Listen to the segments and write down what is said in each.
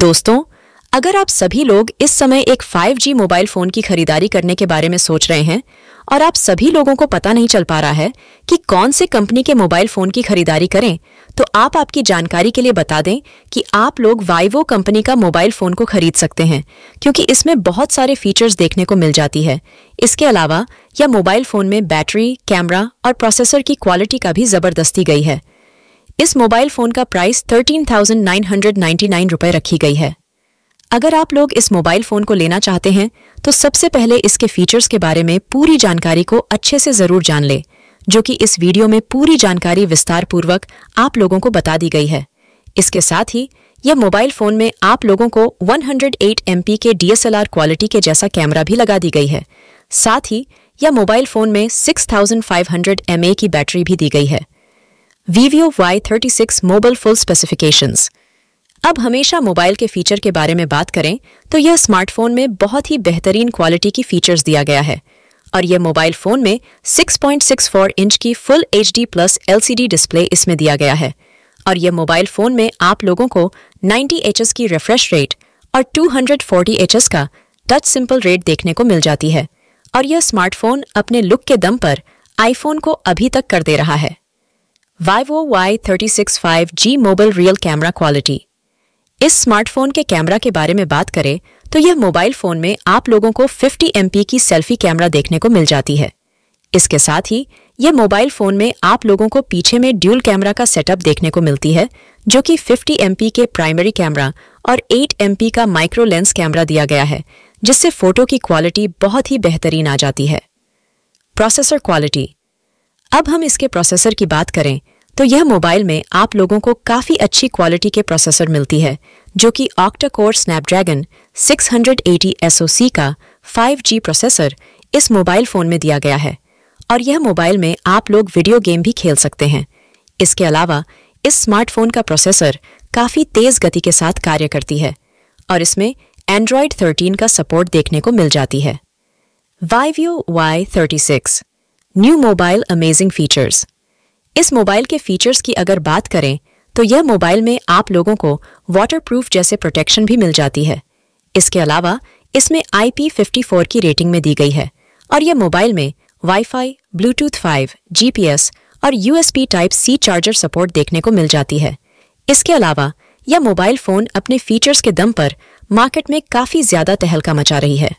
दोस्तों अगर आप सभी लोग इस समय एक 5G मोबाइल फोन की खरीदारी करने के बारे में सोच रहे हैं और आप सभी लोगों को पता नहीं चल पा रहा है कि कौन से कंपनी के मोबाइल फोन की खरीदारी करें तो आप आपकी जानकारी के लिए बता दें कि आप लोग वाइवो कंपनी का मोबाइल फोन को खरीद सकते हैं क्योंकि इसमें बहुत सारे फीचर्स देखने को मिल जाती है इसके अलावा यह मोबाइल फोन में बैटरी कैमरा और प्रोसेसर की क्वालिटी का भी जबरदस्ती गई है इस मोबाइल फोन का price thirteen thousand nine hundred ninety nine रुपए रखी गई है अगर आप लोग इस मोबाइल फोन को लेना चाहते हैं तो सबसे पहले इसके फीचर्स के बारे में पूरी जानकारी को अच्छे से जरूर जान ले जो कि इस वीडियो में पूरी जानकारी विस्तार पूर्वक आप लोगों को बता दी गई है इसके साथ ही यह मोबाइल फोन में आप लोगों को 108 MP के DSLR क्वालिटी के जैसा कैमरा भी लगा दी गई है साथ ही यह मोबाइल फोन में 6500 mAh की बैटरी भी दी गई है Vivo Y thirty six mobile full specifications अब हमेशा मोबाइल के फीचर के बारे में बात करें तो यह स्मार्टफोन में बहुत ही बेहतरीन क्वालिटी की फीचर्स दिया गया है और यह मोबाइल फ़ोन में 6.64 इंच की full H D plus L display इसमें दिया गया है और यह मोबाइल फ़ोन में आप लोगों को 90 एच की रिफ्रेश रेट और 240 एच का टच सिंपल रेट देखने को मिल जाती है और यह स्मार्टफोन अपने लुक के दम पर आईफोन को अभी तक कर दे रहा है Vivo Y365 G mobile real camera quality इस स्मार्टफोन के कैमरा के बारे में बात करें तो यह मोबाइल फोन में आप लोगों को 50 एम की सेल्फी कैमरा देखने को मिल जाती है इसके साथ ही यह मोबाइल फोन में आप लोगों को पीछे में ड्यूल कैमरा का सेटअप देखने को मिलती है जो कि 50 एम के प्राइमरी कैमरा और 8 एम का माइक्रो लेंस कैमरा दिया गया है जिससे फोटो की क्वालिटी बहुत ही बेहतरीन आ जाती है प्रोसेसर क्वालिटी अब हम इसके प्रोसेसर की बात करें तो यह मोबाइल में आप लोगों को काफ़ी अच्छी क्वालिटी के प्रोसेसर मिलती है जो कि ऑक्टा कोर स्नैपड्रैगन 680 SoC का 5G प्रोसेसर इस मोबाइल फ़ोन में दिया गया है और यह मोबाइल में आप लोग वीडियो गेम भी खेल सकते हैं इसके अलावा इस स्मार्टफोन का प्रोसेसर काफ़ी तेज़ गति के साथ कार्य करती है और इसमें एंड्रॉयड 13 का सपोर्ट देखने को मिल जाती है Vivo Y thirty six new mobile amazing features इस मोबाइल के फीचर्स की अगर बात करें तो यह मोबाइल में आप लोगों को वाटरप्रूफ जैसे प्रोटेक्शन भी मिल जाती है इसके अलावा इसमें IP54 की रेटिंग में दी गई है और यह मोबाइल में वाईफाई, ब्लूटूथ 5, जीपीएस और USB type C charger support देखने को मिल जाती है इसके अलावा यह मोबाइल फोन अपने फीचर्स के दम पर मार्केट में काफी ज्यादा तहलका मचा रही है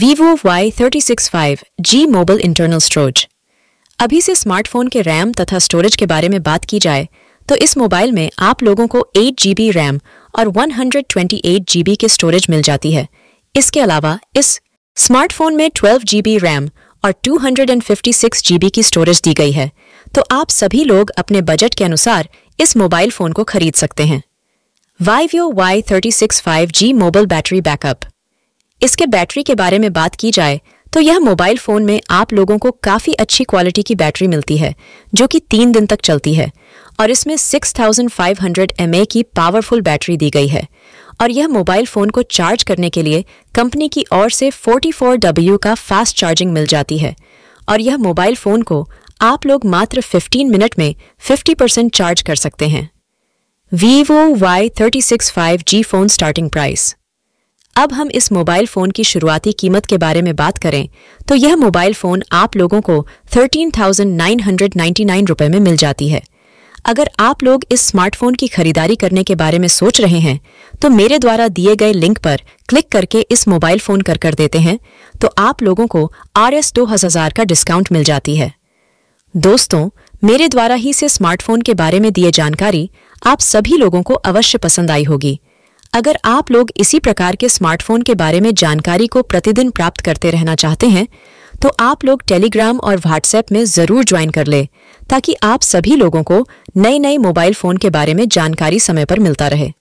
Vivo Y thirty six five G internal storage अभी से स्मार्टफोन के रैम तथा स्टोरेज के बारे में बात की जाए तो इस मोबाइल में आप लोगों को एट जी रैम और one hundred twenty eight G storage मिल जाती है इसके अलावा इस स्मार्टफोन में ट्वेल्व जी रैम और 256 जीबी की स्टोरेज दी गई है तो आप सभी लोग अपने बजट के अनुसार इस मोबाइल फोन को खरीद सकते हैं Vivo Y thirty six five G mobile battery backup इसके बैटरी के बारे में बात की जाए तो यह मोबाइल फ़ोन में आप लोगों को काफ़ी अच्छी क्वालिटी की बैटरी मिलती है जो कि तीन दिन तक चलती है और इसमें 6500 थाउजेंड की पावरफुल बैटरी दी गई है और यह मोबाइल फ़ोन को चार्ज करने के लिए कंपनी की ओर से 44W का फास्ट चार्जिंग मिल जाती है और यह मोबाइल फ़ोन को आप लोग मात्र 15 मिनट में 50 परसेंट चार्ज कर सकते हैं Vivo Y thirty six five G phone starting price अब हम इस मोबाइल फ़ोन की शुरुआती कीमत के बारे में बात करें तो यह मोबाइल फ़ोन आप लोगों को 13,999 रुपए में मिल जाती है अगर आप लोग इस स्मार्टफोन की खरीदारी करने के बारे में सोच रहे हैं तो मेरे द्वारा दिए गए लिंक पर क्लिक करके इस मोबाइल फ़ोन कर कर देते हैं तो आप लोगों को आर एस दो हज़ार का डिस्काउंट मिल जाती है दोस्तों मेरे द्वारा ही से स्मार्टफोन के बारे में दिए जानकारी आप सभी लोगों को अवश्य पसंद आई होगी अगर आप लोग इसी प्रकार के स्मार्टफोन के बारे में जानकारी को प्रतिदिन प्राप्त करते रहना चाहते हैं तो आप लोग टेलीग्राम और व्हाट्सएप में ज़रूर ज्वाइन कर ले ताकि आप सभी लोगों को नए नए मोबाइल फ़ोन के बारे में जानकारी समय पर मिलता रहे